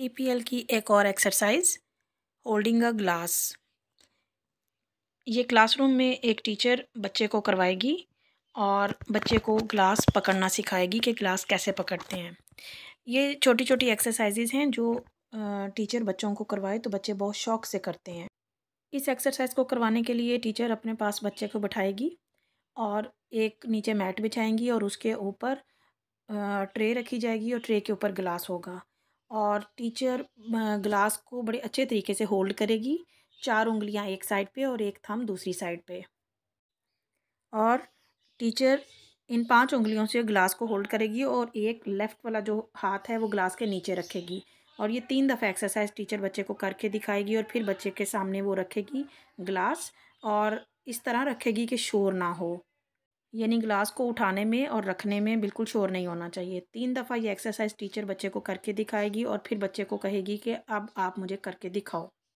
ई की एक और एक्सरसाइज होल्डिंग अ ग्लास ये क्लासरूम में एक टीचर बच्चे को करवाएगी और बच्चे को ग्लास पकड़ना सिखाएगी कि ग्लास कैसे पकड़ते हैं ये छोटी छोटी एक्सरसाइजेज हैं जो टीचर बच्चों को करवाए तो बच्चे बहुत शौक से करते हैं इस एक्सरसाइज को करवाने के लिए टीचर अपने पास बच्चे को बैठाएगी और एक नीचे मैट बिछाएंगी और उसके ऊपर ट्रे रखी जाएगी और ट्रे के ऊपर गिलास होगा और टीचर ग्लास को बड़े अच्छे तरीके से होल्ड करेगी चार उंगलियां एक साइड पे और एक थम दूसरी साइड पे और टीचर इन पांच उंगलियों से ग्लास को होल्ड करेगी और एक लेफ़्ट वाला जो हाथ है वो ग्लास के नीचे रखेगी और ये तीन दफ़ा एक्सरसाइज टीचर बच्चे को करके दिखाएगी और फिर बच्चे के सामने वो रखेगी ग्लास और इस तरह रखेगी कि शोर ना हो यानी ग्लास को उठाने में और रखने में बिल्कुल शोर नहीं होना चाहिए तीन दफ़ा ये एक्सरसाइज टीचर बच्चे को करके दिखाएगी और फिर बच्चे को कहेगी कि अब आप मुझे करके दिखाओ